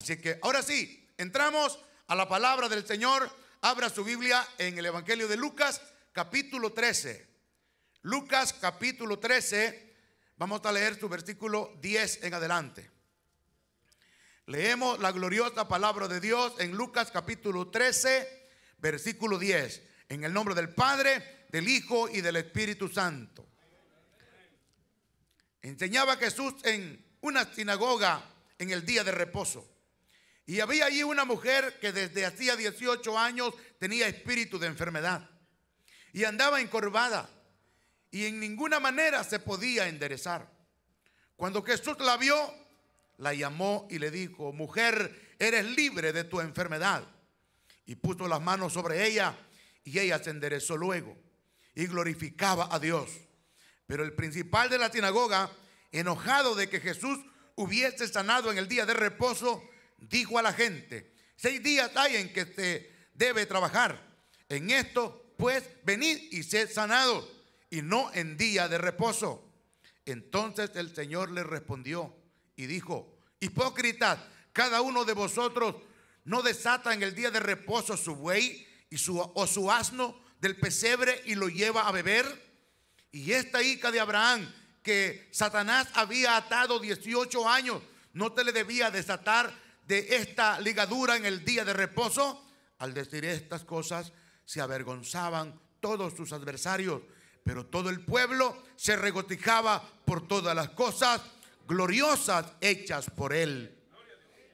Así que ahora sí, entramos a la palabra del Señor. Abra su Biblia en el Evangelio de Lucas, capítulo 13. Lucas, capítulo 13. Vamos a leer su versículo 10 en adelante. Leemos la gloriosa palabra de Dios en Lucas, capítulo 13, versículo 10. En el nombre del Padre, del Hijo y del Espíritu Santo. Enseñaba Jesús en una sinagoga en el día de reposo. Y había allí una mujer que desde hacía 18 años tenía espíritu de enfermedad y andaba encorvada y en ninguna manera se podía enderezar. Cuando Jesús la vio, la llamó y le dijo, mujer, eres libre de tu enfermedad. Y puso las manos sobre ella y ella se enderezó luego y glorificaba a Dios. Pero el principal de la sinagoga, enojado de que Jesús hubiese sanado en el día de reposo, dijo a la gente, seis días hay en que se debe trabajar. En esto, pues, venid y sed sanados, y no en día de reposo. Entonces el Señor le respondió y dijo, hipócritas, cada uno de vosotros no desata en el día de reposo su buey y su, o su asno del pesebre y lo lleva a beber. Y esta hija de Abraham, que Satanás había atado 18 años, no te le debía desatar de esta ligadura en el día de reposo? Al decir estas cosas, se avergonzaban todos sus adversarios, pero todo el pueblo se regocijaba por todas las cosas gloriosas hechas por él.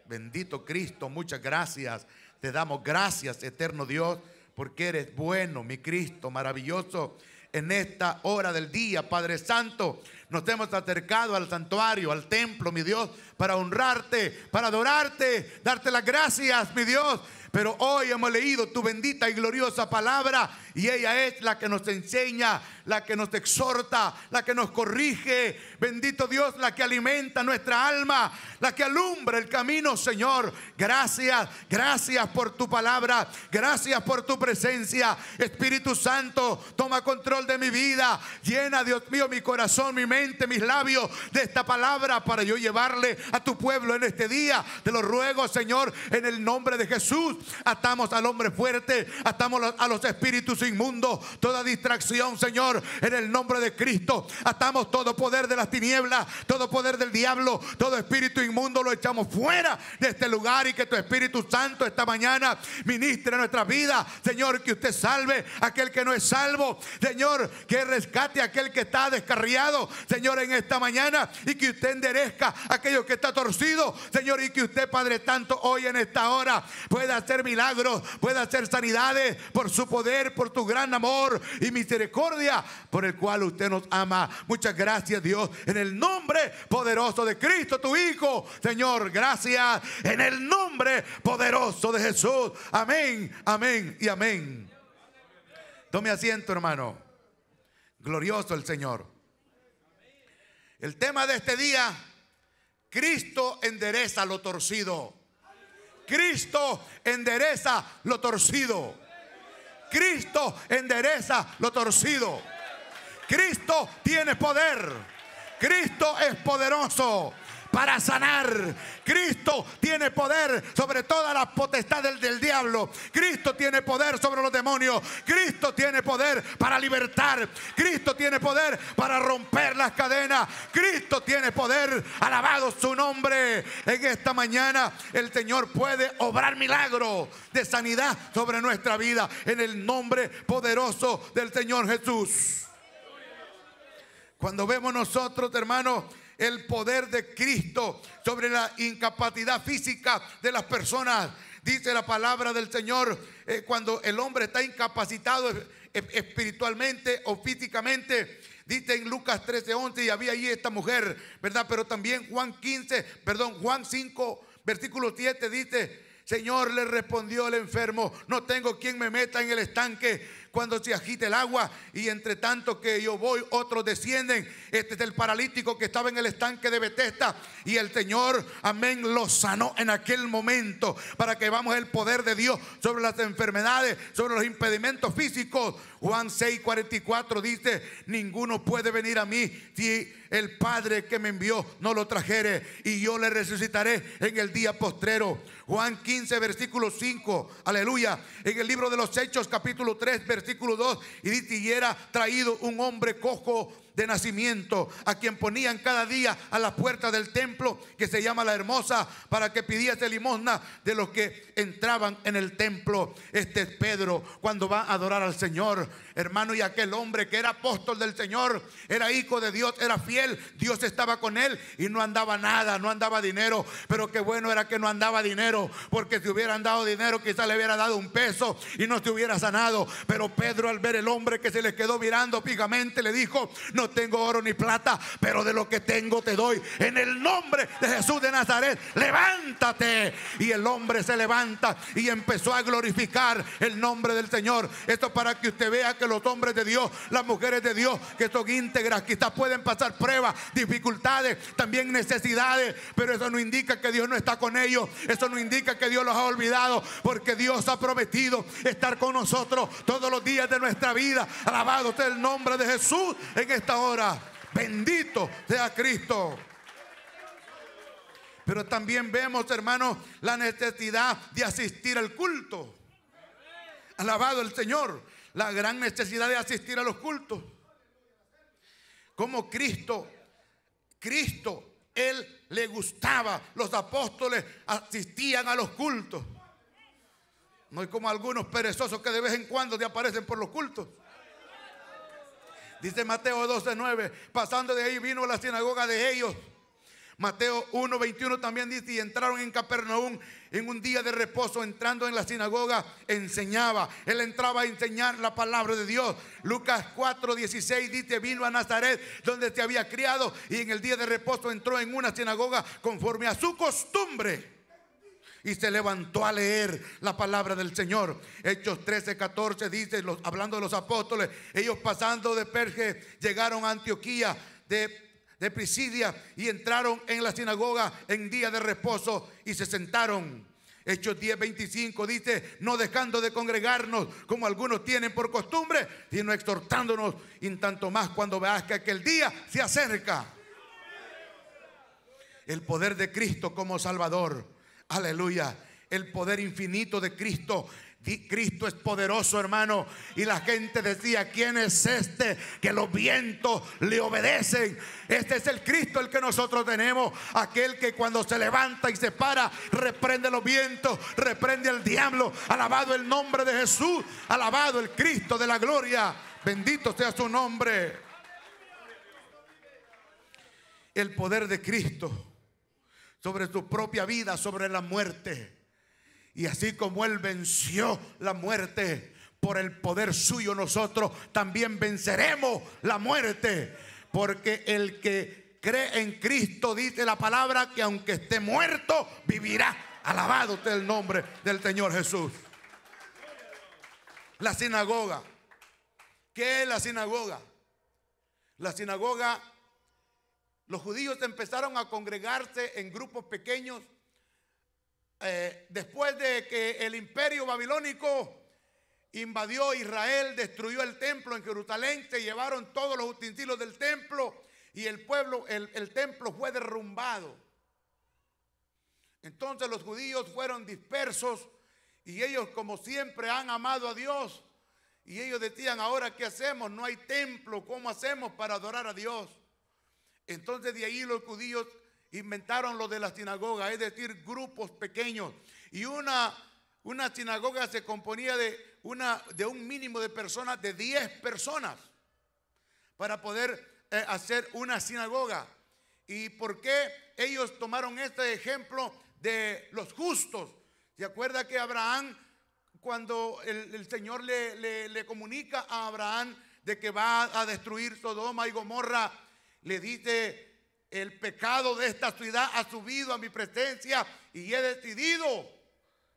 Bendito Cristo, muchas gracias. Te damos gracias, eterno Dios, porque eres bueno, mi Cristo, maravilloso. En esta hora del día, Padre Santo, nos hemos acercado al santuario, al templo, mi Dios, para honrarte, para adorarte, darte las gracias, mi Dios. Pero hoy hemos leído tu bendita y gloriosa palabra y ella es la que nos enseña, la que nos exhorta, la que nos corrige. Bendito Dios, la que alimenta nuestra alma, la que alumbra el camino, Señor. Gracias, gracias por tu palabra, gracias por tu presencia. Espíritu Santo, toma control de mi vida, llena, Dios mío, mi corazón, mi mente mis labios de esta palabra para yo llevarle a tu pueblo en este día. Te lo ruego, Señor, en el nombre de Jesús. Atamos al hombre fuerte, atamos a los espíritus inmundos, toda distracción, Señor, en el nombre de Cristo. Atamos todo poder de las tinieblas, todo poder del diablo, todo espíritu inmundo lo echamos fuera de este lugar y que tu Espíritu Santo esta mañana ministre nuestra vida. Señor, que usted salve a aquel que no es salvo. Señor, que rescate a aquel que está descarriado. Señor, en esta mañana y que usted enderezca aquello que está torcido, Señor, y que usted, Padre tanto hoy en esta hora pueda hacer milagros, pueda hacer sanidades por su poder, por tu gran amor y misericordia por el cual usted nos ama. Muchas gracias, Dios, en el nombre poderoso de Cristo, tu Hijo. Señor, gracias en el nombre poderoso de Jesús. Amén, amén y amén. Tome asiento, hermano. Glorioso el Señor. El tema de este día, Cristo endereza lo torcido. Cristo endereza lo torcido. Cristo endereza lo torcido. Cristo tiene poder. Cristo es poderoso para sanar. Cristo tiene poder sobre todas las potestades del diablo. Cristo tiene poder sobre los demonios. Cristo tiene poder para libertar. Cristo tiene poder para romper las cadenas. Cristo tiene poder. Alabado su nombre. En esta mañana el Señor puede obrar milagro de sanidad sobre nuestra vida en el nombre poderoso del Señor Jesús. Cuando vemos nosotros, hermanos, el poder de Cristo sobre la incapacidad física de las personas. Dice la palabra del Señor, eh, cuando el hombre está incapacitado espiritualmente o físicamente, Dice en Lucas 13:11 y había allí esta mujer, ¿verdad? Pero también Juan 15, perdón, Juan 5, versículo 7 dice, Señor le respondió el enfermo, no tengo quien me meta en el estanque cuando se agita el agua y entre tanto que yo voy, otros descienden. Este es el paralítico que estaba en el estanque de Betesta y el Señor, amén, lo sanó en aquel momento para que vamos el poder de Dios sobre las enfermedades, sobre los impedimentos físicos. Juan 6, 44 dice, ninguno puede venir a mí si el Padre que me envió no lo trajere y yo le resucitaré en el día postrero. Juan 15, versículo 5, aleluya. En el libro de los Hechos, capítulo 3, versículo versículo 2, y dice, y era traído un hombre cojo de nacimiento, a quien ponían cada día a la puerta del templo, que se llama la hermosa, para que pidiese limosna de los que entraban en el templo. Este es Pedro cuando va a adorar al Señor, hermano, y aquel hombre que era apóstol del Señor, era hijo de Dios, era fiel, Dios estaba con él y no andaba nada, no andaba dinero, pero qué bueno era que no andaba dinero, porque si hubieran dado dinero quizás le hubiera dado un peso y no se hubiera sanado, pero Pedro al ver el hombre que se le quedó mirando fijamente le dijo, no tengo oro ni plata, pero de lo que tengo te doy. En el nombre de Jesús de Nazaret, levántate. Y el hombre se levanta y empezó a glorificar el nombre del Señor. Esto para que usted vea que los hombres de Dios, las mujeres de Dios, que son íntegras, quizás pueden pasar pruebas, dificultades, también necesidades, pero eso no indica que Dios no está con ellos. Eso no indica que Dios los ha olvidado, porque Dios ha prometido estar con nosotros todos los días de nuestra vida. Alabado sea el nombre de Jesús en esta ahora Bendito sea Cristo. Pero también vemos, hermanos, la necesidad de asistir al culto. Alabado el Señor, la gran necesidad de asistir a los cultos. Como Cristo, Cristo, Él le gustaba, los apóstoles asistían a los cultos. No es como algunos perezosos que de vez en cuando te aparecen por los cultos. Dice Mateo 12:9. Pasando de ahí vino a la sinagoga de ellos. Mateo 1:21 también dice, y entraron en Capernaum en un día de reposo, entrando en la sinagoga, enseñaba. Él entraba a enseñar la palabra de Dios. Lucas 4:16 dice, vino a Nazaret, donde se había criado, y en el día de reposo entró en una sinagoga conforme a su costumbre y se levantó a leer la palabra del Señor. Hechos 13, 14 dice, hablando de los apóstoles, ellos pasando de Perge llegaron a Antioquía de de Prisidia y entraron en la sinagoga en día de reposo y se sentaron. Hechos 25 dice, no dejando de congregarnos como algunos tienen por costumbre, sino exhortándonos, y tanto más cuando veas que aquel día se acerca. El poder de Cristo como Salvador. Aleluya. El poder infinito de Cristo. Cristo es poderoso, hermano. Y la gente decía, ¿quién es este que los vientos le obedecen? Este es el Cristo el que nosotros tenemos. Aquel que cuando se levanta y se para, reprende los vientos, reprende al diablo. Alabado el nombre de Jesús. Alabado el Cristo de la gloria. Bendito sea su nombre. El poder de Cristo sobre tu propia vida, sobre la muerte. Y así como Él venció la muerte por el poder suyo, nosotros también venceremos la muerte. Porque el que cree en Cristo dice la palabra que aunque esté muerto, vivirá. Alabado sea el nombre del Señor Jesús. La sinagoga. ¿Qué es la sinagoga? La sinagoga los judíos empezaron a congregarse en grupos pequeños eh, después de que el imperio babilónico invadió Israel, destruyó el templo en Jerusalén, se llevaron todos los utensilios del templo y el pueblo, el, el templo fue derrumbado. Entonces los judíos fueron dispersos y ellos como siempre han amado a Dios. Y ellos decían, ahora ¿qué hacemos? No hay templo, ¿cómo hacemos para adorar a Dios? Entonces de ahí los judíos inventaron lo de la sinagoga, es decir, grupos pequeños. Y una, una sinagoga se componía de, una, de un mínimo de personas, de 10 personas, para poder eh, hacer una sinagoga. ¿Y por qué ellos tomaron este ejemplo de los justos? ¿Se acuerda que Abraham, cuando el, Señor le comunica a Abraham de que va a destruir Sodoma y Gomorra, le dice, el pecado de esta ciudad ha subido a mi presencia y he decidido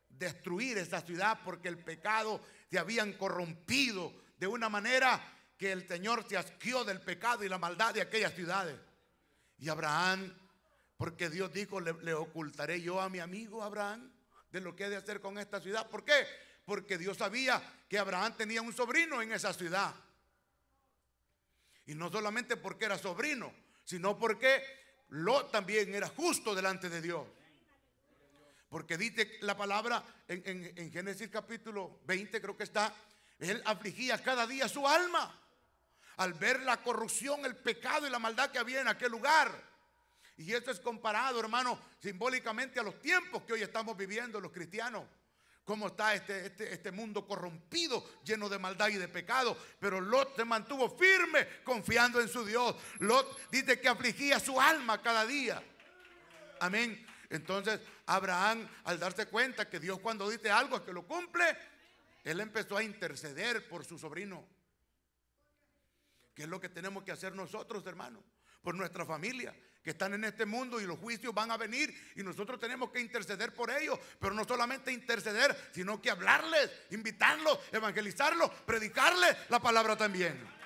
destruir esta ciudad porque el pecado se habían corrompido de una manera que el Señor se asqueó del pecado y la maldad de aquellas ciudades. Y Abraham, porque Dios dijo, le, le ocultaré yo a mi amigo Abraham de lo que he de hacer con esta ciudad. ¿Por qué? Porque Dios sabía que Abraham tenía un sobrino en esa ciudad. Y no solamente porque era sobrino, sino porque lo también era justo delante de Dios. Porque dice la palabra en, en, Génesis capítulo 20, creo que está, él afligía cada día su alma al ver la corrupción, el pecado y la maldad que había en aquel lugar. Y esto es comparado, hermano, simbólicamente a los tiempos que hoy estamos viviendo los cristianos cómo está este, este, este, mundo corrompido, lleno de maldad y de pecado. Pero Lot se mantuvo firme confiando en su Dios. Lot dice que afligía su alma cada día. Amén. Entonces Abraham, al darse cuenta que Dios cuando dice algo es que lo cumple, él empezó a interceder por su sobrino. ¿Qué es lo que tenemos que hacer nosotros, hermano? Por nuestra familia, que están en este mundo y los juicios van a venir y nosotros tenemos que interceder por ellos, pero no solamente interceder, sino que hablarles, invitarlos, evangelizarlos, predicarles la palabra también.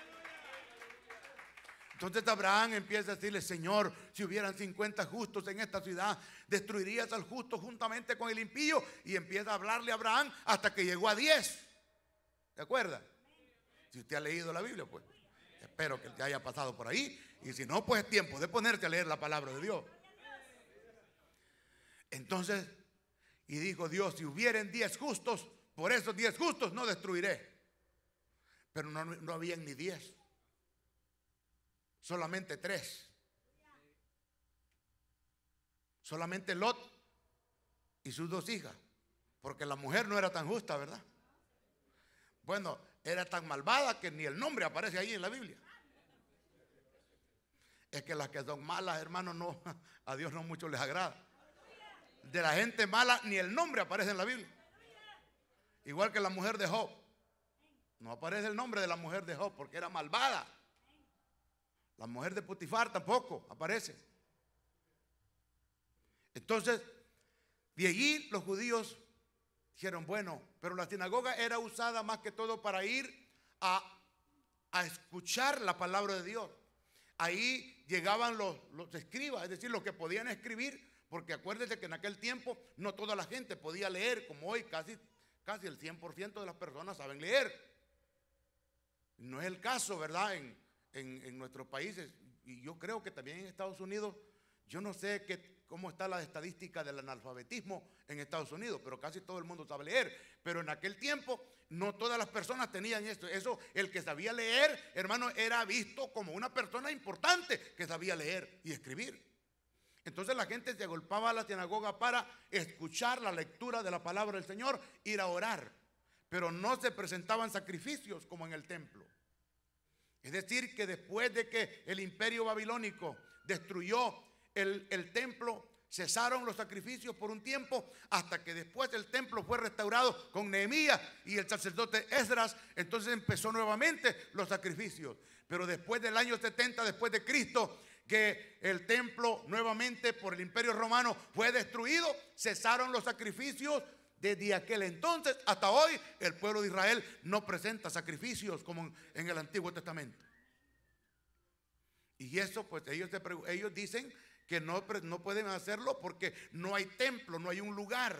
Entonces Abraham empieza a decirle, Señor, si hubieran 50 justos en esta ciudad, destruirías al justo juntamente con el impío. Y empieza a hablarle a Abraham hasta que llegó a 10. ¿De acuerda? Si usted ha leído la Biblia, pues espero que te haya pasado por ahí y si no, pues es tiempo de ponerte a leer la palabra de Dios. Entonces, y dijo Dios, si hubieren diez justos, por esos diez justos no destruiré. Pero no, no habían ni diez, solamente tres. Solamente Lot y sus dos hijas, porque la mujer no era tan justa, ¿verdad? Bueno, era tan malvada que ni el nombre aparece ahí en la Biblia. Es que las que son malas, hermanos, no, a Dios no mucho les agrada. De la gente mala ni el nombre aparece en la Biblia. Igual que la mujer de Job. No aparece el nombre de la mujer de Job porque era malvada. La mujer de Putifar tampoco aparece. Entonces, de allí los judíos dijeron, bueno, pero la sinagoga era usada más que todo para ir a, a escuchar la palabra de Dios. Ahí llegaban los, los escribas, es decir, los que podían escribir, porque acuérdense que en aquel tiempo no toda la gente podía leer, como hoy casi, casi el 100% de las personas saben leer. No es el caso, ¿verdad? en, en nuestros países, y yo creo que también en Estados Unidos, yo no sé qué cómo está la estadística del analfabetismo en Estados Unidos, pero casi todo el mundo sabe leer. Pero en aquel tiempo no todas las personas tenían esto. Eso, el que sabía leer, hermano, era visto como una persona importante que sabía leer y escribir. Entonces la gente se agolpaba a la sinagoga para escuchar la lectura de la palabra del Señor, ir a orar. Pero no se presentaban sacrificios como en el templo. Es decir, que después de que el imperio babilónico destruyó el, templo, cesaron los sacrificios por un tiempo hasta que después el templo fue restaurado con Nehemías y el sacerdote Esdras. Entonces empezó nuevamente los sacrificios. Pero después del año 70, después de Cristo, que el templo nuevamente por el imperio romano fue destruido, cesaron los sacrificios. Desde aquel entonces hasta hoy el pueblo de Israel no presenta sacrificios como en el Antiguo Testamento. Y eso pues ellos, ellos dicen que no, pueden hacerlo porque no hay templo, no hay un lugar.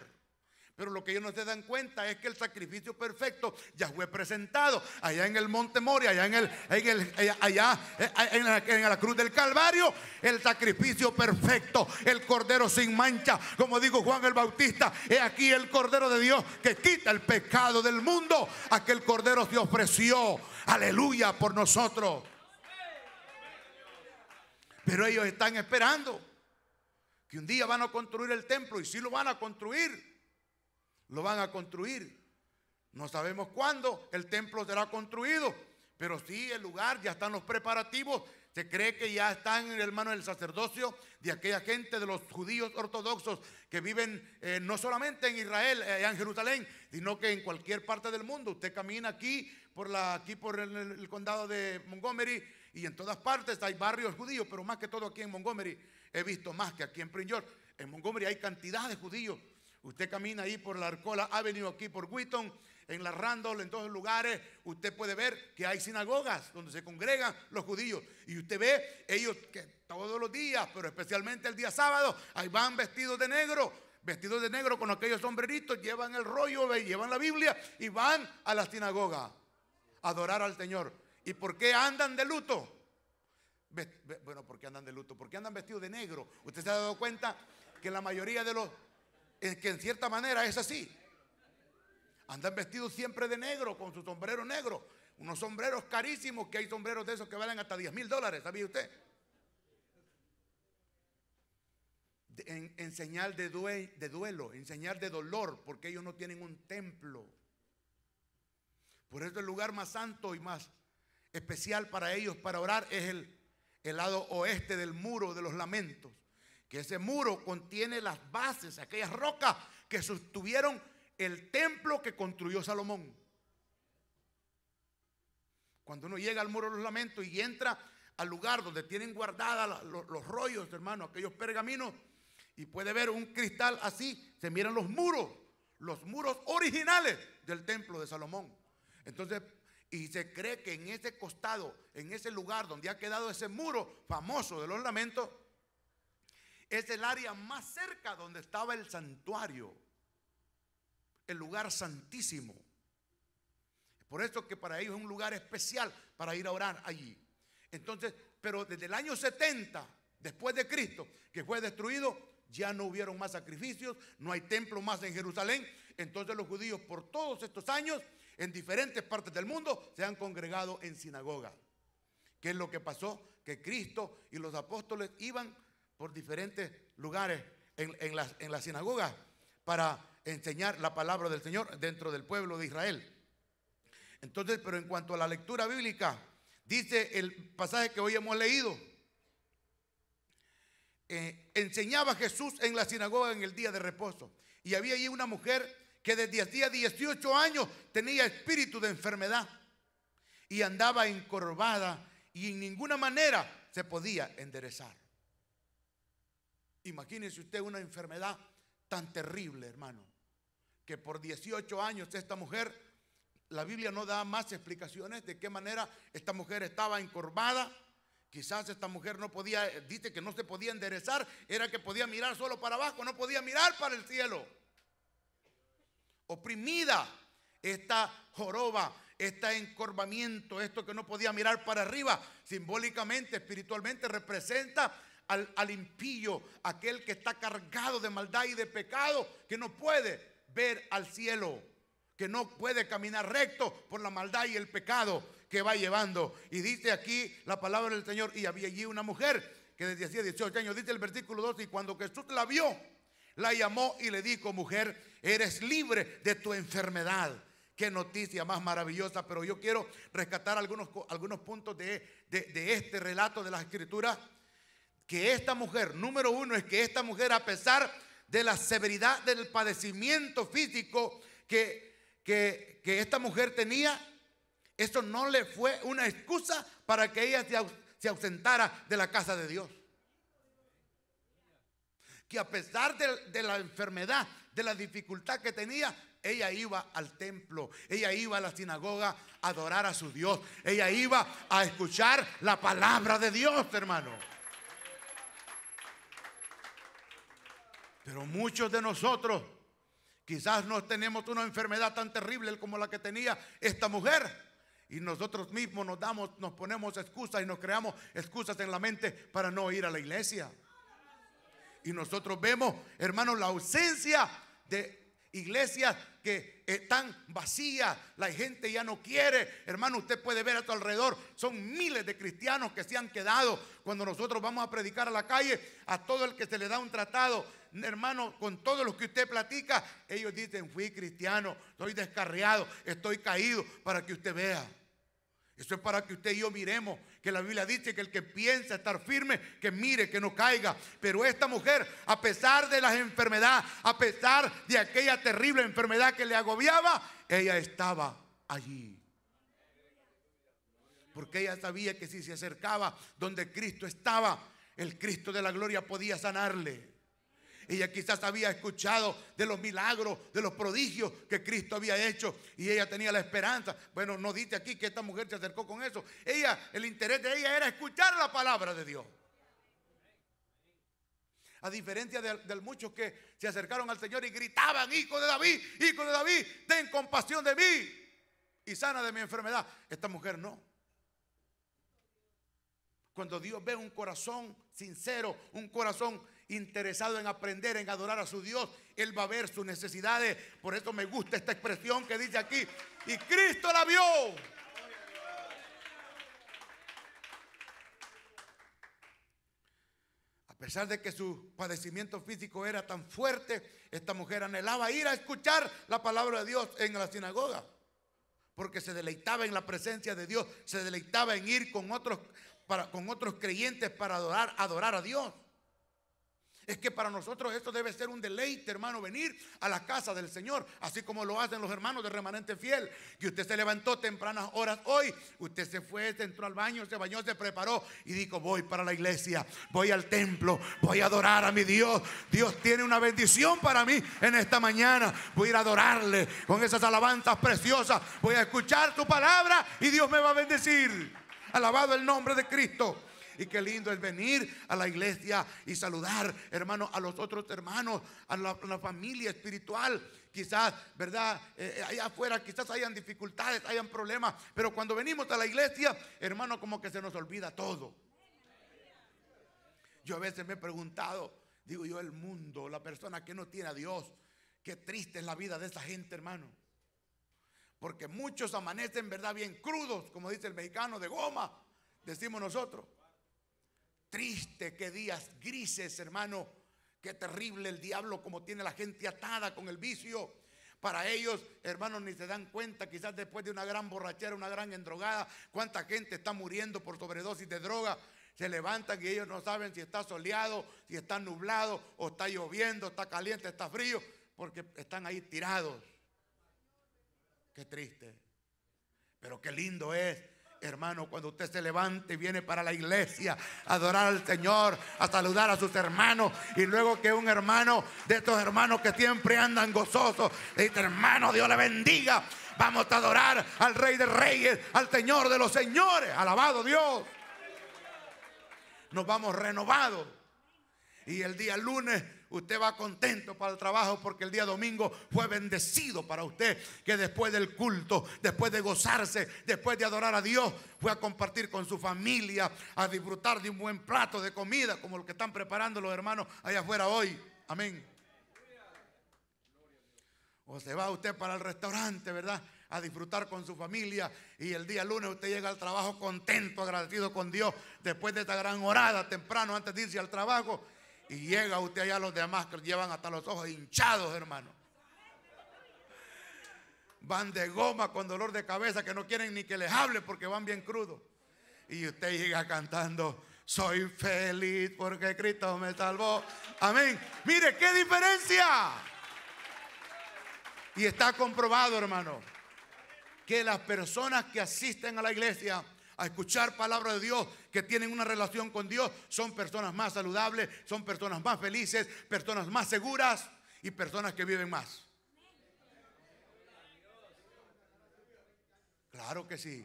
Pero lo que ellos no se dan cuenta es que el sacrificio perfecto ya fue presentado allá en el Monte Moria, allá en el, eh, allá eh, eh, en la, en la, cruz del Calvario, el sacrificio perfecto, el cordero sin mancha, como dijo Juan el Bautista, es aquí el cordero de Dios que quita el pecado del mundo. Aquel cordero se ofreció, aleluya, por nosotros. Pero ellos están esperando que un día van a construir el templo y si lo van a construir, lo van a construir. No sabemos cuándo el templo será construido, pero sí el lugar, ya están los preparativos. Se cree que ya están, hermano, el sacerdocio de aquella gente, de los judíos ortodoxos que viven eh, no solamente en Israel, eh, en Jerusalén, sino que en cualquier parte del mundo. Usted camina aquí por, la, aquí por el condado de Montgomery, y en todas partes hay barrios judíos, pero más que todo aquí en Montgomery he visto más que aquí en Prince George. En Montgomery hay cantidad de judíos. Usted camina ahí por la Arcola Avenue, aquí por Wheaton, en la Randall, en todos los lugares, usted puede ver que hay sinagogas donde se congregan los judíos. Y usted ve ellos que todos los días, pero especialmente el día sábado, ahí van vestidos de negro, vestidos de negro con aquellos sombreritos, llevan el rollo, llevan la Biblia y van a la sinagoga a adorar al Señor. ¿Y por qué andan de luto? Bueno, ¿por qué andan de luto? ¿Por qué andan vestidos de negro? ¿Usted se ha dado cuenta que la mayoría de los, eh, que en cierta manera es así? Andan vestidos siempre de negro, con su sombrero negro. Unos sombreros carísimos, que hay sombreros de esos que valen hasta 10 mil dólares, ¿sabía usted? En, señal de, de, duelo, en señal de dolor, porque ellos no tienen un templo. Por eso el lugar más santo y más especial para ellos para orar es el, lado oeste del muro de los lamentos, que ese muro contiene las bases, aquellas rocas que sostuvieron el templo que construyó Salomón. Cuando uno llega al muro de los lamentos y entra al lugar donde tienen guardadas los, los, rollos, hermano, aquellos pergaminos, y puede ver un cristal así, se miran los muros, los muros originales del templo de Salomón. Entonces y se cree que en ese costado, en ese lugar donde ha quedado ese muro famoso del ornamento, es el área más cerca donde estaba el santuario, el lugar santísimo. Por eso que para ellos es un lugar especial para ir a orar allí. Entonces, pero desde el año 70, después de Cristo, que fue destruido, ya no hubieron más sacrificios, no hay templo más en Jerusalén. Entonces los judíos por todos estos años en diferentes partes del mundo se han congregado en sinagoga. ¿Qué es lo que pasó? Que Cristo y los apóstoles iban por diferentes lugares en, en las, en para enseñar la palabra del Señor dentro del pueblo de Israel. Entonces, pero en cuanto a la lectura bíblica, dice el pasaje que hoy hemos leído, eh, enseñaba Jesús en la sinagoga en el día de reposo. Y había allí una mujer que desde hacía 18 años tenía espíritu de enfermedad y andaba encorvada y en ninguna manera se podía enderezar. Imagínese usted una enfermedad tan terrible, hermano, que por 18 años esta mujer, la Biblia no da más explicaciones de qué manera esta mujer estaba encorvada. Quizás esta mujer no podía, dice que no se podía enderezar, era que podía mirar solo para abajo, no podía mirar para el cielo oprimida, esta joroba, este encorvamiento, esto que no podía mirar para arriba, simbólicamente, espiritualmente, representa al, al impío, aquel que está cargado de maldad y de pecado, que no puede ver al cielo, que no puede caminar recto por la maldad y el pecado que va llevando. Y dice aquí la palabra del Señor, y había allí una mujer que desde hacía 18 años, dice el versículo 12, y cuando Jesús la vio, la llamó y le dijo, mujer, eres libre de tu enfermedad. Qué noticia más maravillosa, pero yo quiero rescatar algunos, algunos puntos de, este relato de las escrituras. Que esta mujer, número uno, es que esta mujer, a pesar de la severidad del padecimiento físico que, que, esta mujer tenía, eso no le fue una excusa para que ella se ausentara de la casa de Dios que a pesar de, la enfermedad, de la dificultad que tenía, ella iba al templo, ella iba a la sinagoga a adorar a su Dios, ella iba a escuchar la palabra de Dios, hermano. Pero muchos de nosotros quizás no tenemos una enfermedad tan terrible como la que tenía esta mujer. Y nosotros mismos nos damos, nos ponemos excusas y nos creamos excusas en la mente para no ir a la iglesia. Y nosotros vemos, hermanos, la ausencia de iglesias que están vacías, la gente ya no quiere. Hermano, usted puede ver a tu alrededor, son miles de cristianos que se han quedado. Cuando nosotros vamos a predicar a la calle, a todo el que se le da un tratado, hermano, con todo lo que usted platica, ellos dicen, fui cristiano, soy descarriado, estoy caído, para que usted vea. Eso es para que usted y yo miremos que la Biblia dice que el que piensa estar firme, que mire, que no caiga. Pero esta mujer, a pesar de las enfermedades, a pesar de aquella terrible enfermedad que le agobiaba, ella estaba allí. Porque ella sabía que si se acercaba donde Cristo estaba, el Cristo de la gloria podía sanarle. Ella quizás había escuchado de los milagros, de los prodigios que Cristo había hecho y ella tenía la esperanza. Bueno, no dice aquí que esta mujer se acercó con eso. Ella, el interés de ella era escuchar la palabra de Dios. A diferencia de, muchos que se acercaron al Señor y gritaban, hijo de David, hijo de David, ten compasión de mí y sana de mi enfermedad. Esta mujer no. Cuando Dios ve un corazón sincero, un corazón interesado en aprender, en adorar a su Dios, Él va a ver sus necesidades. Por eso me gusta esta expresión que dice aquí, y Cristo la vio. A pesar de que su padecimiento físico era tan fuerte, esta mujer anhelaba ir a escuchar la palabra de Dios en la sinagoga porque se deleitaba en la presencia de Dios, se deleitaba en ir con otros, con otros creyentes para adorar, adorar a Dios. Es que para nosotros esto debe ser un deleite, hermano, venir a la casa del Señor, así como lo hacen los hermanos de remanente fiel, que usted se levantó tempranas horas hoy, usted se fue, se entró al baño, se bañó, se preparó y dijo, voy para la iglesia, voy al templo, voy a adorar a mi Dios. Dios tiene una bendición para mí en esta mañana. Voy a ir a adorarle con esas alabanzas preciosas, voy a escuchar tu palabra y Dios me va a bendecir. Alabado el nombre de Cristo. Y qué lindo es venir a la iglesia y saludar, hermano, a los otros hermanos, a la, familia espiritual. Quizás, ¿verdad? Eh, eh, allá afuera quizás hayan dificultades, hayan problemas. Pero cuando venimos a la iglesia, hermano, como que se nos olvida todo. Yo a veces me he preguntado, digo yo, el mundo, la persona que no tiene a Dios, qué triste es la vida de esa gente, hermano. Porque muchos amanecen, ¿verdad? Bien crudos, como dice el mexicano, de goma, decimos nosotros triste, qué días grises, hermano. Qué terrible el diablo como tiene la gente atada con el vicio. Para ellos, hermanos, ni se dan cuenta, quizás después de una gran borrachera, una gran endrogada, cuánta gente está muriendo por sobredosis de droga. Se levantan y ellos no saben si está soleado, si está nublado, o está lloviendo, está caliente, está frío, porque están ahí tirados. Qué triste. Pero qué lindo es Hermano, cuando usted se levante y viene para la iglesia a adorar al Señor, a saludar a sus hermanos, y luego que un hermano de estos hermanos que siempre andan gozosos, dice, hermano, Dios le bendiga, vamos a adorar al Rey de Reyes, al Señor de los Señores, alabado Dios. Nos vamos renovados. Y el día lunes Usted va contento para el trabajo porque el día domingo fue bendecido para usted. Que después del culto, después de gozarse, después de adorar a Dios, fue a compartir con su familia, a disfrutar de un buen plato de comida como lo que están preparando los hermanos allá afuera hoy. Amén. O se va usted para el restaurante, ¿verdad? a disfrutar con su familia y el día lunes usted llega al trabajo contento, agradecido con Dios, después de esta gran orada temprano antes de irse al trabajo y llega usted allá, los demás que llevan hasta los ojos hinchados, hermano. Van de goma con dolor de cabeza que no quieren ni que les hable porque van bien crudos. Y usted llega cantando, soy feliz porque Cristo me salvó. Amén. Mire, qué diferencia. Y está comprobado, hermano, que las personas que asisten a la iglesia a escuchar palabra de Dios, que tienen una relación con Dios, son personas más saludables, son personas más felices, personas más seguras y personas que viven más. Claro que sí.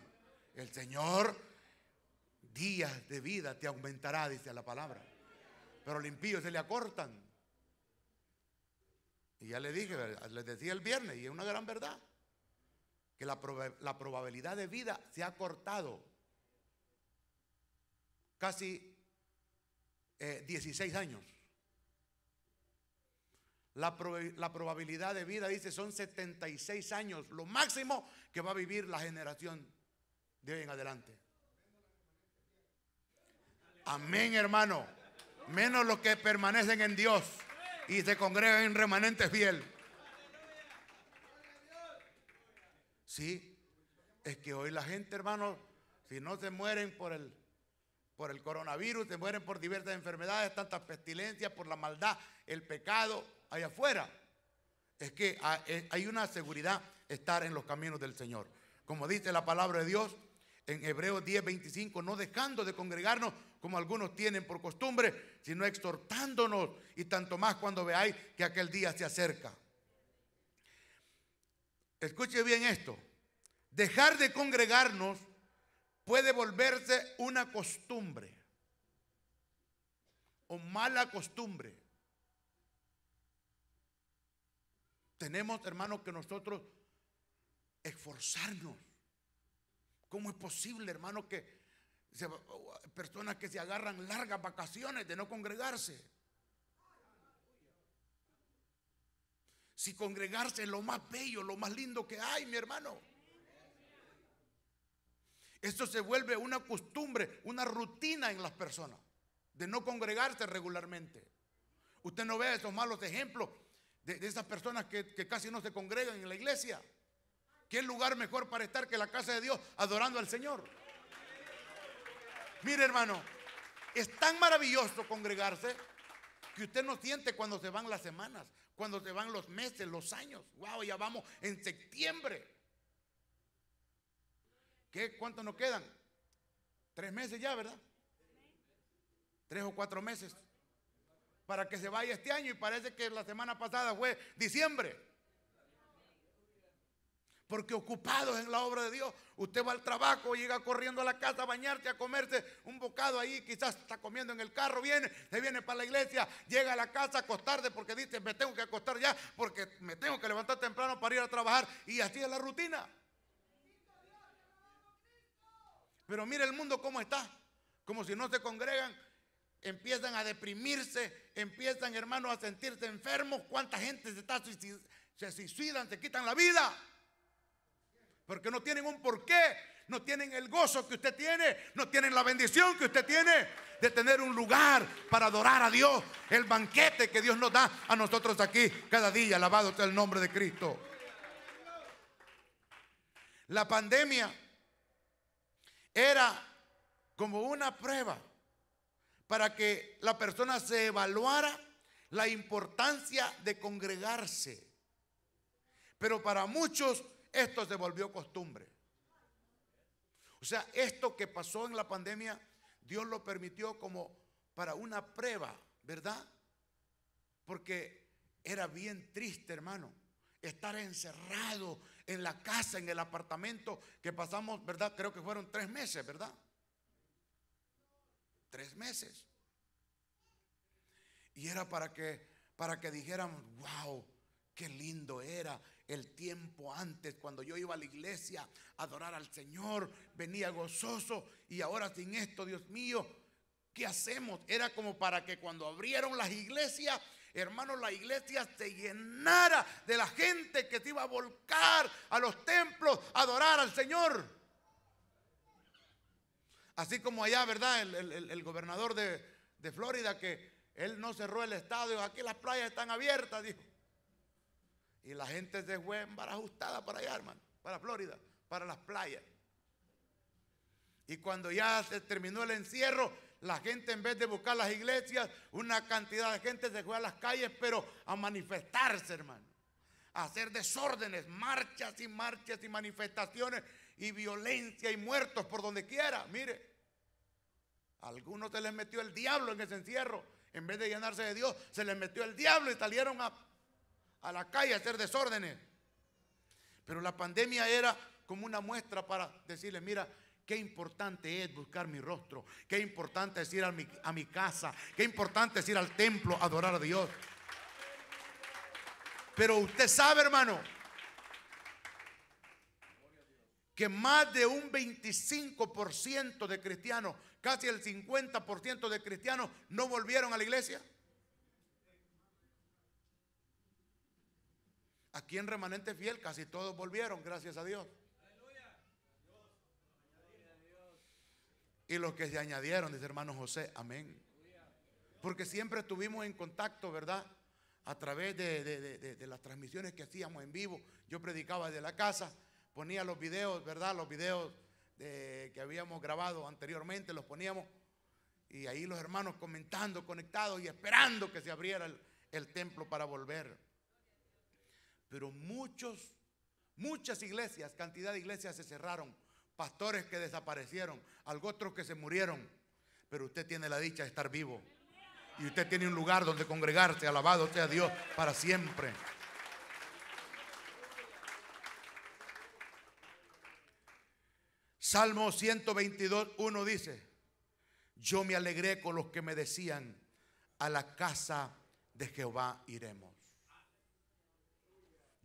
El Señor días de vida te aumentará, dice la palabra. Pero limpios se le acortan. Y ya le dije, les decía el viernes, y es una gran verdad, que la, la probabilidad de vida se ha cortado casi 16 eh, años. La, la, probabilidad de vida, dice, son 76 años, lo máximo que va a vivir la generación de hoy en adelante. Amén, hermano. Menos los que permanecen en Dios y se congregan en remanente fiel. Sí, es que hoy la gente, hermano, si no se mueren por el por el coronavirus, se mueren por diversas enfermedades, tantas pestilencias, por la maldad, el pecado, allá afuera. Es que eh, hay una seguridad estar en los caminos del Señor. Como dice la palabra de Dios en Hebreos 10, 25, no dejando de congregarnos como algunos tienen por costumbre, sino exhortándonos y tanto más cuando veáis que aquel día se acerca. Escuche bien esto. Dejar de congregarnos puede volverse una costumbre o mala costumbre. Tenemos, hermano, que nosotros esforzarnos. ¿Cómo es posible, hermano, que personas que se agarran largas vacaciones de no congregarse? Si congregarse es lo más bello, lo más lindo que hay, mi hermano. Esto se vuelve una costumbre, una rutina en las personas, de no congregarse regularmente. Usted no ve esos malos ejemplos de, esas personas que, que casi no se congregan en la iglesia. ¿Qué lugar mejor para estar que la casa de Dios adorando al Señor? Mire hermano, es tan maravilloso congregarse que usted no siente cuando se van las semanas, cuando se van los meses, los años. Wow, ya vamos en septiembre. ¿Qué? ¿Cuántos nos quedan? Tres meses ya, ¿verdad? Tres o cuatro meses. Para que se vaya este año y parece que la semana pasada fue diciembre. Porque ocupados en la obra de Dios, usted va al trabajo, llega corriendo a la casa a bañarte, a comerse un bocado ahí, quizás está comiendo en el carro, viene, se viene para la iglesia, llega a la casa a acostarse porque dice, me tengo que acostar ya, porque me tengo que levantar temprano para ir a trabajar. Y así es la rutina. Pero mire el mundo cómo está. Como si no se congregan, empiezan a deprimirse, empiezan, hermanos, a sentirse enfermos. ¿Cuánta gente se, está se suicidan, se quitan la vida? Porque no tienen un porqué, no tienen el gozo que usted tiene, no tienen la bendición que usted tiene de tener un lugar para adorar a Dios, el banquete que Dios nos da a nosotros aquí cada día. Alabado sea el nombre de Cristo. La pandemia era como una prueba para que la persona se evaluara la importancia de congregarse. Pero para muchos esto se volvió costumbre. O sea, esto que pasó en la pandemia, Dios lo permitió como para una prueba, ¿verdad? Porque era bien triste, hermano, estar encerrado en la casa, en el apartamento que pasamos, ¿verdad? Creo que fueron tres meses, ¿verdad? Tres meses. Y era para que, para que dijeran wow, qué lindo era el tiempo antes, cuando yo iba a la iglesia a adorar al Señor, venía gozoso y ahora sin esto, Dios mío, ¿qué hacemos? Era como para que cuando abrieron las iglesias, hermano, la iglesia se llenara de la gente que se iba a volcar a los templos a adorar al Señor. Así como allá, ¿verdad? El, gobernador de, Florida que él no cerró el estadio, aquí las playas están abiertas, dijo. Y la gente se fue ajustada para allá, hermano, para Florida, para las playas. Y cuando ya se terminó el encierro, la gente en vez de buscar las iglesias, una cantidad de gente se fue a las calles, pero a manifestarse, hermano. A hacer desórdenes, marchas y marchas y manifestaciones y violencia y muertos por donde quiera. Mire, a algunos se les metió el diablo en ese encierro. En vez de llenarse de Dios, se les metió el diablo y salieron a, a la calle a hacer desórdenes. Pero la pandemia era como una muestra para decirle: mira, Qué importante es buscar mi rostro. Qué importante es ir a mi, casa. Qué importante es ir al templo a adorar a Dios. Pero usted sabe, hermano, que más de un 25% de cristianos, casi el 50% de cristianos no volvieron a la iglesia. Aquí en Remanente Fiel casi todos volvieron, gracias a Dios. y los que se añadieron, dice hermano José, amén. Porque siempre estuvimos en contacto, ¿verdad? A través de, las transmisiones que hacíamos en vivo. Yo predicaba desde la casa, ponía los videos, ¿verdad? Los videos que habíamos grabado anteriormente, los poníamos. Y ahí los hermanos comentando, conectados y esperando que se abriera el, el templo para volver. Pero muchos, muchas iglesias, cantidad de iglesias se cerraron pastores que desaparecieron, algo otros que se murieron. Pero usted tiene la dicha de estar vivo. Y usted tiene un lugar donde congregarse, alabado sea Dios para siempre. Salmo 122, 1 dice, yo me alegré con los que me decían, a la casa de Jehová iremos.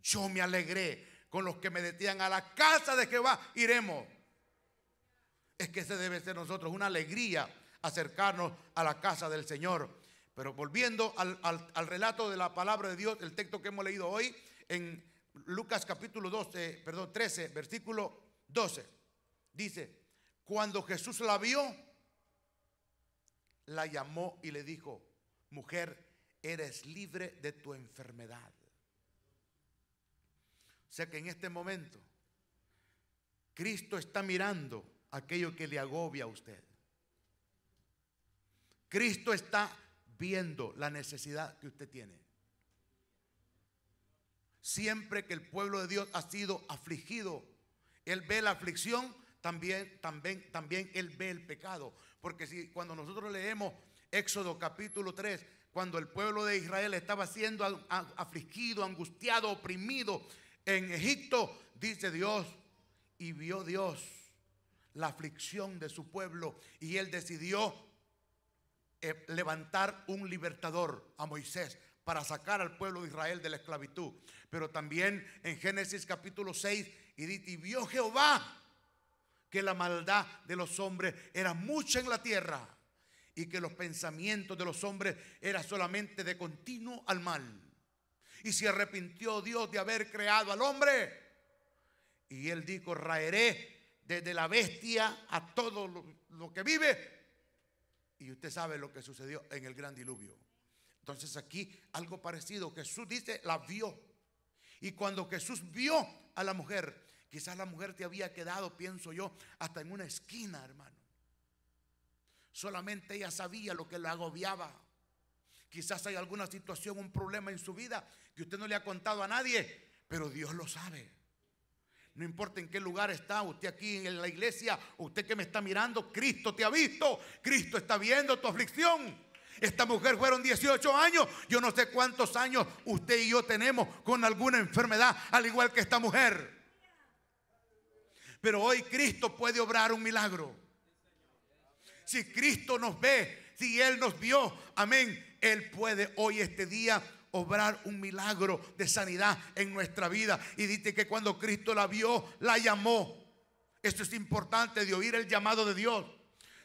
Yo me alegré con los que me decían, a la casa de Jehová iremos. Es que ese debe ser nosotros una alegría acercarnos a la casa del Señor. Pero volviendo al, al relato de la palabra de Dios, el texto que hemos leído hoy en Lucas capítulo 12, eh, perdón, 13, versículo 12, dice, cuando Jesús la vio, la llamó y le dijo, mujer, eres libre de tu enfermedad. O sea que en este momento Cristo está mirando aquello que le agobia a usted. Cristo está viendo la necesidad que usted tiene. Siempre que el pueblo de Dios ha sido afligido, Él ve la aflicción, también, también, también Él ve el pecado. Porque si cuando nosotros leemos Éxodo capítulo 3, cuando el pueblo de Israel estaba siendo afligido, angustiado, oprimido en Egipto, dice Dios, y vio Dios la aflicción de su pueblo y él decidió eh, levantar un libertador a Moisés para sacar al pueblo de Israel de la esclavitud. Pero también en Génesis capítulo 6, y vio Jehová que la maldad de los hombres era mucha en la tierra y que los pensamientos de los hombres era solamente de continuo al mal. Y se arrepintió Dios de haber creado al hombre. Y él dijo, raeré desde la bestia a todo lo, que vive. Y usted sabe lo que sucedió en el gran diluvio. Entonces aquí algo parecido. Jesús dice, la vio. Y cuando Jesús vio a la mujer, quizás la mujer te había quedado, pienso yo, hasta en una esquina, hermano. Solamente ella sabía lo que la agobiaba. Quizás hay alguna situación, un problema en su vida que usted no le ha contado a nadie, pero Dios lo sabe. No importa en qué lugar está, usted aquí en la iglesia, usted que me está mirando, Cristo te ha visto, Cristo está viendo tu aflicción. Esta mujer fueron 18 años. Yo no sé cuántos años usted y yo tenemos con alguna enfermedad, al igual que esta mujer. Pero hoy Cristo puede obrar un milagro. Si Cristo nos ve, si Él nos vio, amén, Él puede hoy este día obrar un milagro de sanidad en nuestra vida. Y dice que cuando Cristo la vio, la llamó. Esto es importante de oír el llamado de Dios.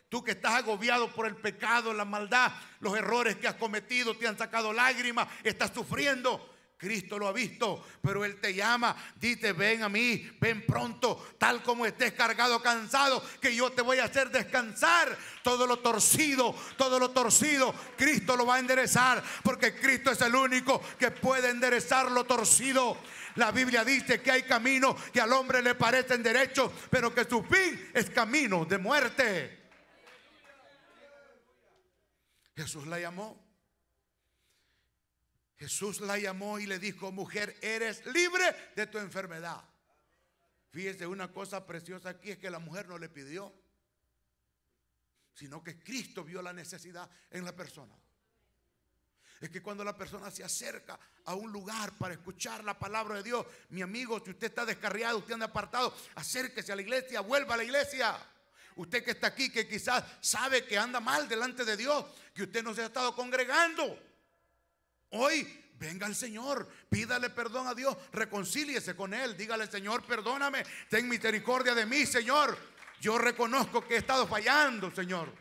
Tú que estás agobiado por el pecado, la maldad, los errores que has cometido, te han sacado lágrimas, estás sufriendo. Cristo lo ha visto, pero Él te llama. Dite, ven a mí, ven pronto, tal como estés cargado, cansado, que yo te voy a hacer descansar. Todo lo torcido, todo lo torcido, Cristo lo va a enderezar, porque Cristo es el único que puede enderezar lo torcido. La Biblia dice que hay caminos que al hombre le parecen derechos, pero que su fin es camino de muerte. Jesús la llamó. Jesús la llamó y le dijo, mujer, eres libre de tu enfermedad. Fíjese, una cosa preciosa aquí es que la mujer no le pidió, sino que Cristo vio la necesidad en la persona. Es que cuando la persona se acerca a un lugar para escuchar la palabra de Dios, mi amigo, si usted está descarriado, usted anda apartado, acérquese a la iglesia, vuelva a la iglesia. Usted que está aquí, que quizás sabe que anda mal delante de Dios, que usted no se ha estado congregando. Hoy venga el Señor, pídale perdón a Dios, reconcíliese con Él, dígale Señor, perdóname, ten misericordia de mí, Señor. Yo reconozco que he estado fallando, Señor.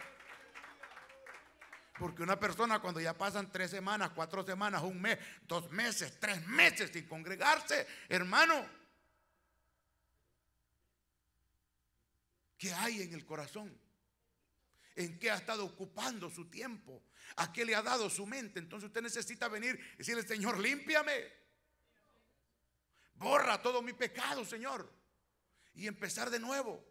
Porque una persona cuando ya pasan tres semanas, cuatro semanas, un mes, dos meses, tres meses sin congregarse, hermano, ¿qué hay en el corazón? ¿En qué ha estado ocupando su tiempo? ¿A qué le ha dado su mente? Entonces usted necesita venir y decirle, Señor, límpiame. Borra todo mi pecado, Señor. Y empezar de nuevo.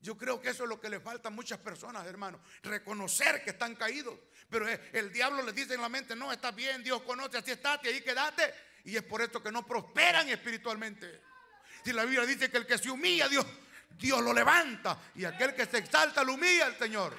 Yo creo que eso es lo que le falta a muchas personas, hermano. Reconocer que están caídos. Pero eh, el diablo les dice en la mente, no, está bien, Dios conoce, así estás, ahí quédate Y es por esto que no prosperan espiritualmente. Si la Biblia dice que el que se humilla, Dios, Dios lo levanta. Y aquel que se exalta, lo humilla el Señor.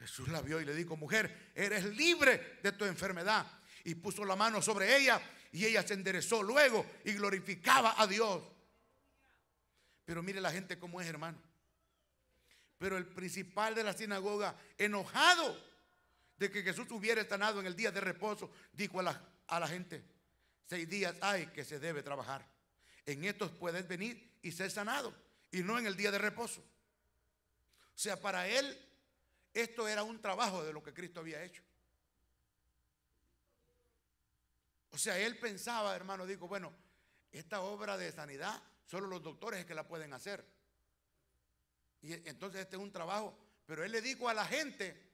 Jesús la vio y le dijo, mujer, eres libre de tu enfermedad. Y puso la mano sobre ella y ella se enderezó luego y glorificaba a Dios. Pero mire la gente cómo es, hermano. Pero el principal de la sinagoga, enojado de que Jesús hubiera sanado en el día de reposo, dijo a la, a la gente, seis días hay que se debe trabajar. En estos puedes venir y ser sanado y no en el día de reposo. O sea, para él esto era un trabajo de lo que Cristo había hecho. O sea, él pensaba, hermano, dijo bueno, esta obra de sanidad solo los doctores es que la pueden hacer. Y entonces este es un trabajo, pero él le dijo a la gente,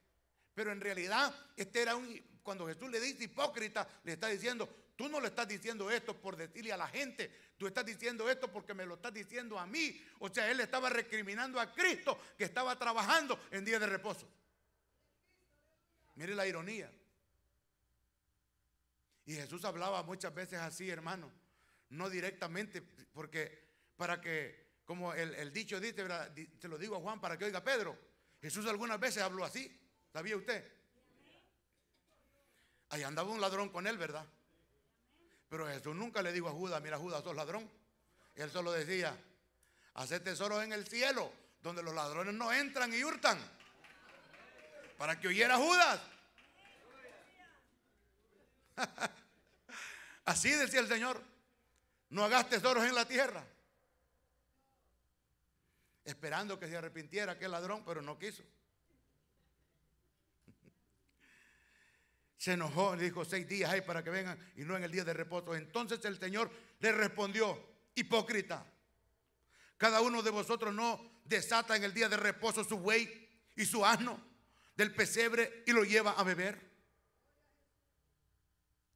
pero en realidad este era un cuando Jesús le dice hipócrita, le está diciendo, Tú no le estás diciendo esto por decirle a la gente, tú estás diciendo esto porque me lo estás diciendo a mí. O sea, él estaba recriminando a Cristo que estaba trabajando en día de reposo. Mire la ironía. Y Jesús hablaba muchas veces así, hermano. No directamente, porque para que, como el, dicho dice, ¿verdad? se lo digo a Juan para que oiga Pedro. Jesús algunas veces habló así, ¿sabía usted? Ahí andaba un ladrón con él, ¿verdad? Pero Jesús nunca le dijo a Judas, mira Judas, sos ladrón. él solo decía, hacer tesoros en el cielo, donde los ladrones no entran y hurtan. Para que oyera Judas. Así decía el Señor, no hagas tesoros en la tierra. Esperando que se arrepintiera aquel ladrón, pero no quiso. se enojó, le dijo seis días hay para que vengan y no en el día de reposo. Entonces el Señor le respondió, hipócrita, cada uno de vosotros no desata en el día de reposo su buey y su asno del pesebre y lo lleva a beber.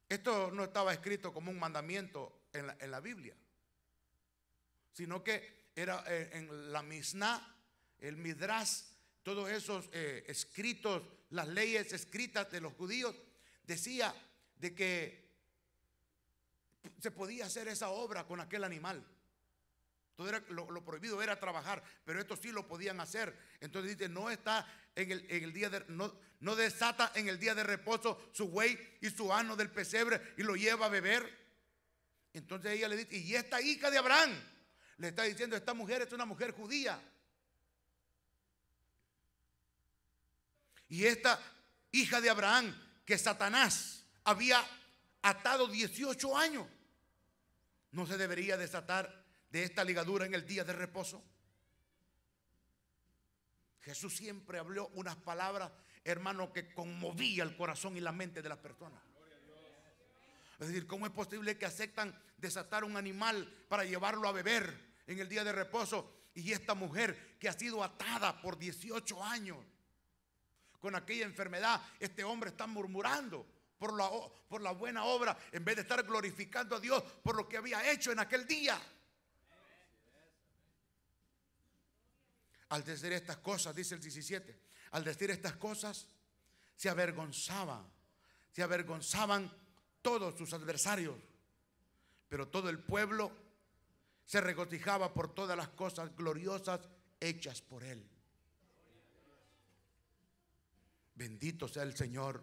Esto no estaba escrito como un mandamiento en la, Biblia, sino que era eh, en la Miznah el Midrash todos esos eh, escritos, las leyes escritas de los judíos, decía de que se podía hacer esa obra con aquel animal. lo, prohibido era trabajar, pero esto sí lo podían hacer. Entonces dice, no está en el, día de, no, desata en el día de reposo su buey y su ano del pesebre y lo lleva a beber. Entonces ella le dice, y esta hija de Abraham, le está diciendo, esta mujer es una mujer judía. Y esta hija de Abraham que Satanás había atado 18 años, no se debería desatar de esta ligadura en el día de reposo. Jesús siempre habló unas palabras, hermano, que conmovía el corazón y la mente de las personas. Es decir, ¿cómo es posible que aceptan desatar un animal para llevarlo a beber en el día de reposo? Y esta mujer que ha sido atada por 18 años, con aquella enfermedad, este hombre está murmurando por la, por la buena obra, en vez de estar glorificando a Dios por lo que había hecho en aquel día. Al decir estas cosas, dice el 17, al decir estas cosas, se avergonzaba se avergonzaban todos sus adversarios, pero todo el pueblo se regocijaba por todas las cosas gloriosas hechas por él. Bendito sea el Señor.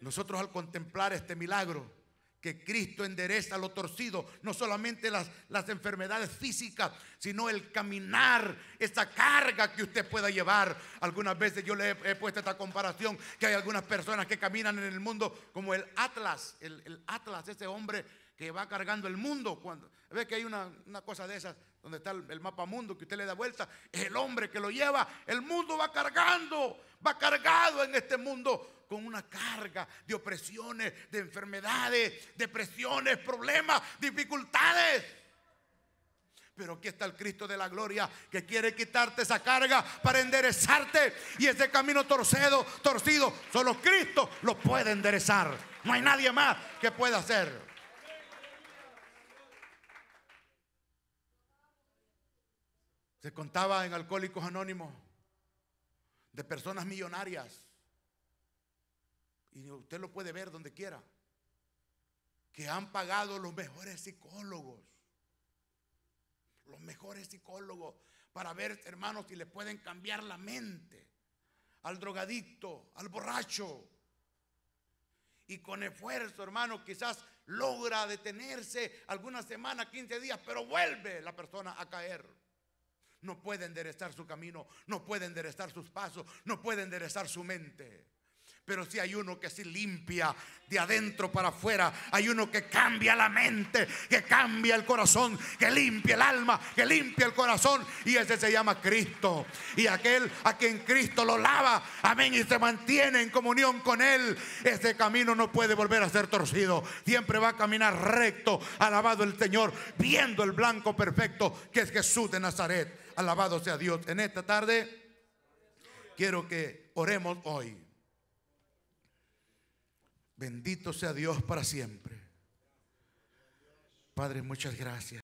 Nosotros al contemplar este milagro, que Cristo endereza lo torcido, no solamente las, las enfermedades físicas, sino el caminar, esa carga que usted pueda llevar. Algunas veces yo le he, puesto esta comparación, que hay algunas personas que caminan en el mundo como el Atlas, el, Atlas, ese hombre que va cargando el mundo. Cuando, ve que hay una, cosa de esas donde está el, el mapa mundo que usted le da vuelta, es el hombre que lo lleva, el mundo va cargando, va cargado en este mundo con una carga de opresiones, de enfermedades, depresiones, problemas, dificultades. Pero aquí está el Cristo de la gloria que quiere quitarte esa carga para enderezarte. Y ese camino torcido, torcido, solo Cristo lo puede enderezar. No hay nadie más que pueda hacer. Se contaba en Alcohólicos Anónimos de personas millonarias. Y usted lo puede ver donde quiera. Que han pagado los mejores psicólogos. Los mejores psicólogos. Para ver, hermanos, si le pueden cambiar la mente. Al drogadicto, al borracho. Y con esfuerzo, hermano, quizás logra detenerse algunas semana, 15 días, pero vuelve la persona a caer no puede enderezar su camino, no puede enderezar sus pasos, no puede enderezar su mente. Pero si hay uno que se limpia de adentro para afuera. Hay uno que cambia la mente, que cambia el corazón, que limpia el alma, que limpia el corazón. Y ese se llama Cristo. Y aquel a quien Cristo lo lava, amén, y se mantiene en comunión con Él. Ese camino no puede volver a ser torcido. Siempre va a caminar recto, alabado el Señor, viendo el blanco perfecto que es Jesús de Nazaret. Alabado sea Dios. En esta tarde quiero que oremos hoy. Bendito sea Dios para siempre. Padre, muchas gracias.